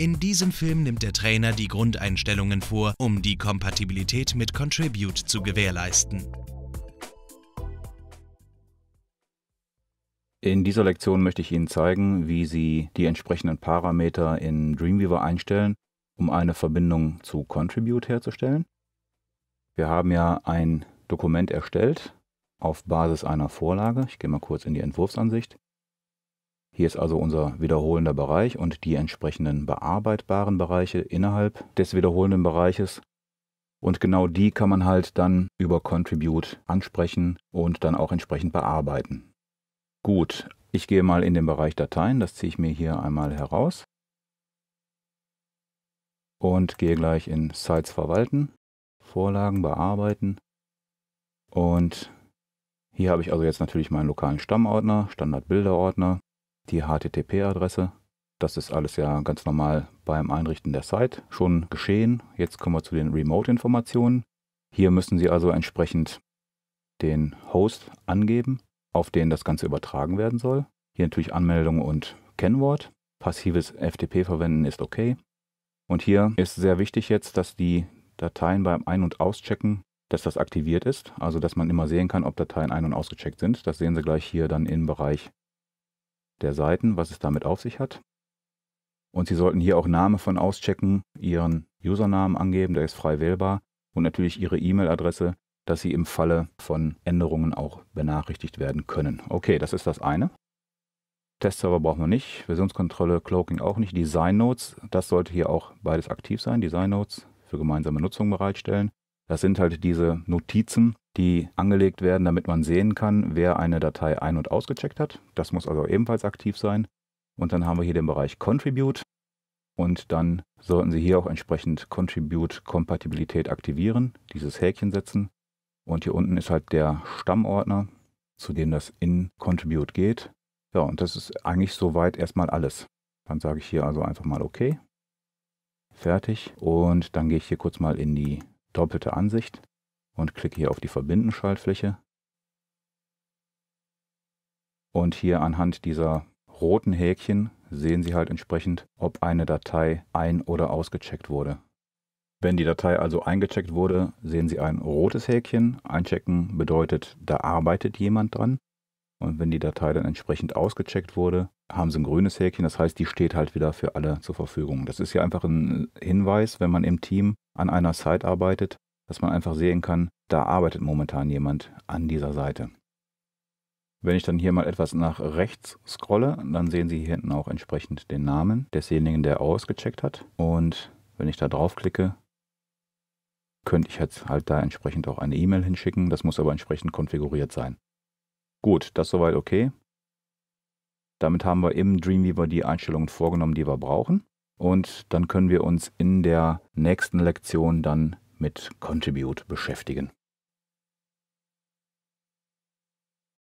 In diesem Film nimmt der Trainer die Grundeinstellungen vor, um die Kompatibilität mit Contribute zu gewährleisten. In dieser Lektion möchte ich Ihnen zeigen, wie Sie die entsprechenden Parameter in Dreamweaver einstellen, um eine Verbindung zu Contribute herzustellen. Wir haben ja ein Dokument erstellt auf Basis einer Vorlage. Ich gehe mal kurz in die Entwurfsansicht. Hier ist also unser wiederholender Bereich und die entsprechenden bearbeitbaren Bereiche innerhalb des wiederholenden Bereiches. Und genau die kann man halt dann über Contribute ansprechen und dann auch entsprechend bearbeiten. Gut, ich gehe mal in den Bereich Dateien, das ziehe ich mir hier einmal heraus und gehe gleich in Sites verwalten, Vorlagen bearbeiten und hier habe ich also jetzt natürlich meinen lokalen Stammordner, Standard-Bilderordner die HTTP-Adresse. Das ist alles ja ganz normal beim Einrichten der Site schon geschehen. Jetzt kommen wir zu den Remote-Informationen. Hier müssen Sie also entsprechend den Host angeben, auf den das Ganze übertragen werden soll. Hier natürlich Anmeldung und Kennwort. Passives FTP verwenden ist okay. Und hier ist sehr wichtig jetzt, dass die Dateien beim Ein- und Auschecken, dass das aktiviert ist, also dass man immer sehen kann, ob Dateien ein- und ausgecheckt sind. Das sehen Sie gleich hier dann im Bereich der Seiten, was es damit auf sich hat. Und Sie sollten hier auch Name von auschecken, Ihren Usernamen angeben, der ist frei wählbar und natürlich Ihre E-Mail-Adresse, dass Sie im Falle von Änderungen auch benachrichtigt werden können. Okay, das ist das eine. Testserver brauchen wir nicht, Versionskontrolle, Cloaking auch nicht. Design Notes, das sollte hier auch beides aktiv sein. Design Notes für gemeinsame Nutzung bereitstellen. Das sind halt diese Notizen, die angelegt werden, damit man sehen kann, wer eine Datei ein- und ausgecheckt hat. Das muss also ebenfalls aktiv sein. Und dann haben wir hier den Bereich Contribute. Und dann sollten Sie hier auch entsprechend Contribute-Kompatibilität aktivieren, dieses Häkchen setzen. Und hier unten ist halt der Stammordner, zu dem das in Contribute geht. Ja, und das ist eigentlich soweit erstmal alles. Dann sage ich hier also einfach mal OK. Fertig. Und dann gehe ich hier kurz mal in die doppelte Ansicht und klicke hier auf die Verbinden-Schaltfläche. Und hier anhand dieser roten Häkchen sehen Sie halt entsprechend, ob eine Datei ein- oder ausgecheckt wurde. Wenn die Datei also eingecheckt wurde, sehen Sie ein rotes Häkchen. Einchecken bedeutet, da arbeitet jemand dran. Und wenn die Datei dann entsprechend ausgecheckt wurde, haben Sie ein grünes Häkchen. Das heißt, die steht halt wieder für alle zur Verfügung. Das ist ja einfach ein Hinweis, wenn man im Team an einer Site arbeitet, dass man einfach sehen kann, da arbeitet momentan jemand an dieser Seite. Wenn ich dann hier mal etwas nach rechts scrolle, dann sehen Sie hier hinten auch entsprechend den Namen desjenigen, der ausgecheckt hat. Und wenn ich da draufklicke, könnte ich jetzt halt da entsprechend auch eine E-Mail hinschicken. Das muss aber entsprechend konfiguriert sein. Gut, das soweit okay. Damit haben wir im Dreamweaver die Einstellungen vorgenommen, die wir brauchen. Und dann können wir uns in der nächsten Lektion dann mit Contribute beschäftigen.